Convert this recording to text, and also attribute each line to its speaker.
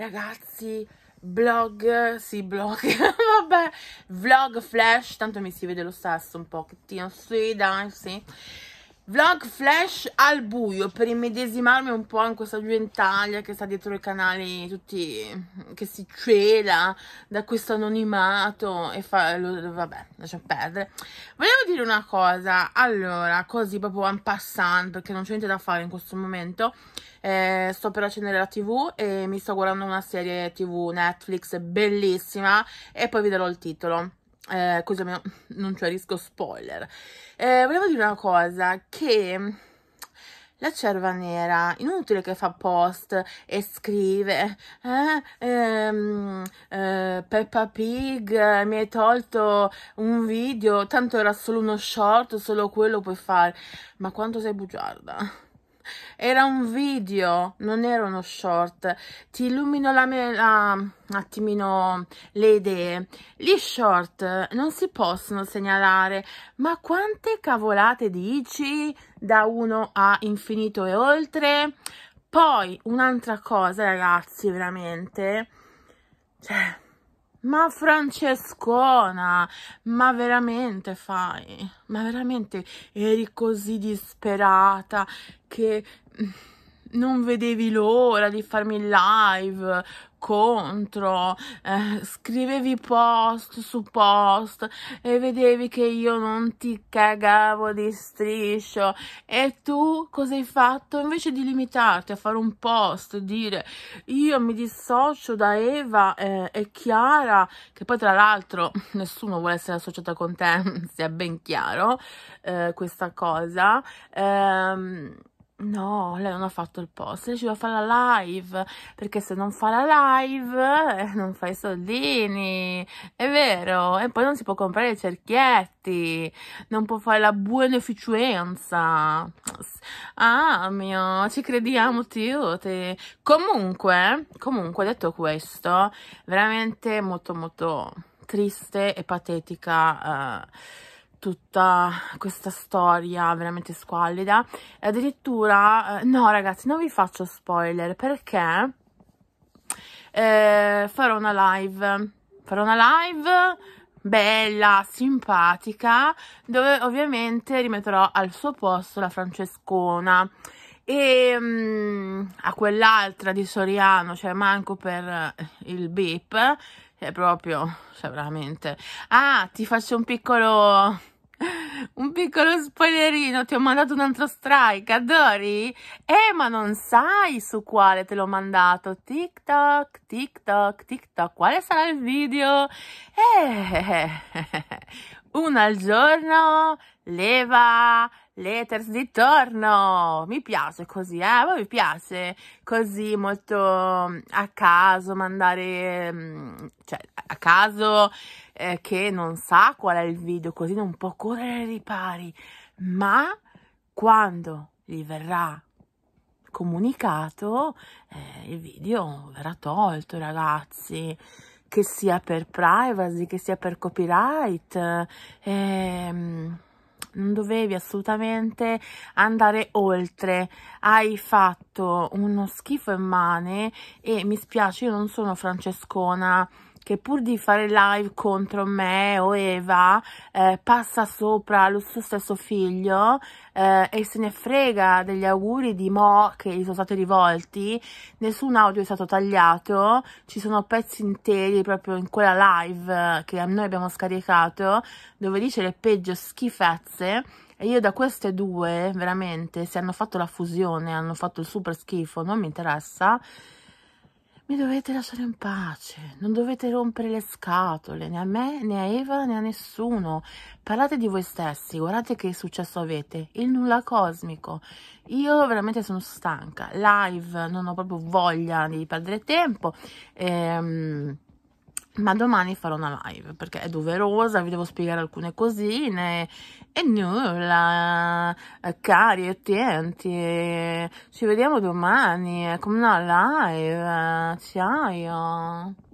Speaker 1: ragazzi, blog, sì blog, vabbè, vlog, flash, tanto mi si vede lo stesso un pochettino, sì dai, sì. Vlog flash al buio per immedesimarmi un po' in questa gentaglia che sta dietro i canali tutti mm, che si cela da questo anonimato e fa lo, vabbè, lascia perdere. Volevo dire una cosa, allora, così proprio en passant perché non c'è niente da fare in questo momento. Eh, sto per accendere la tv e mi sto guardando una serie tv Netflix bellissima e poi vi darò il titolo eh, così almeno non c'è rischio spoiler. Eh, volevo dire una cosa, che la cerva nera, inutile che fa post e scrive eh, ehm, eh, Peppa Pig mi hai tolto un video, tanto era solo uno short, solo quello puoi fare, ma quanto sei bugiarda era un video, non era uno short. Ti illumino la, me- la un attimino le idee. Gli short non si possono segnalare, ma quante cavolate dici da 1 a infinito e oltre? Poi un'altra cosa, ragazzi, veramente. Cioè, ma Francescona, ma veramente fai? Ma veramente eri così disperata che non vedevi l'ora di farmi live contro, eh, scrivevi post su post e vedevi che io non ti cagavo di striscio e tu cosa hai fatto? Invece di limitarti a fare un post, dire io mi dissocio da Eva eh, e Chiara, che poi tra l'altro nessuno vuole essere associata con te, sia ben chiaro eh, questa cosa, Eh, No, lei non ha fatto il post, lei ci va fare la live, perché se non fa la live eh, non fa i soldini, è vero, e poi non si può comprare i cerchietti, non può fare la beneficenza. Ah mio, ci crediamo tutti. Comunque, comunque detto questo, veramente molto molto triste e patetica... Uh, tutta questa storia veramente squallida. E addirittura, eh, no ragazzi, non vi faccio spoiler perché eh, farò una live. Farò una live bella, simpatica, dove ovviamente rimetterò al suo posto la Francescona e um, a quell'altra di Soriano, cioè manco per eh, il beep, è proprio, cioè veramente, ah ti faccio un piccolo un piccolo spoilerino, ti ho mandato un altro strike, adori? Eh, ma non sai su quale te l'ho mandato, TikTok, TikTok, TikTok, quale sarà il video? Eh, una al giorno leva letters di torno. Mi piace così, eh? A voi piace così molto mm, a caso mandare, mm, cioè a caso eh, che non sa qual è il video, così non può correre ai ripari. Ma quando gli verrà comunicato, eh, il video verrà tolto, ragazzi che sia per privacy, che sia per copyright. Ehm, non dovevi assolutamente andare oltre. Hai fatto uno schifo immane e mi spiace, io non sono Francescona che pur di fare live contro me o Eva eh, passa sopra lo suo stesso figlio eh, e se ne frega degli auguri di Mo che gli sono stati rivolti nessun audio è stato tagliato ci sono pezzi interi proprio in quella live eh, che noi abbiamo scaricato dove dice le peggio schifezze e io da queste due veramente se hanno fatto la fusione hanno fatto il super schifo non mi interessa mi dovete lasciare in pace, non dovete rompere le scatole né a me né a Eva né a nessuno. Parlate di voi stessi, guardate che successo avete, il nulla cosmico. Io veramente sono stanca, live, non ho proprio voglia di perdere tempo. Ehm, ma domani farò una live perché è doverosa, vi devo spiegare alcune cosine e nulla, eh, cari utenti, ci vediamo domani con una live, eh, ciao!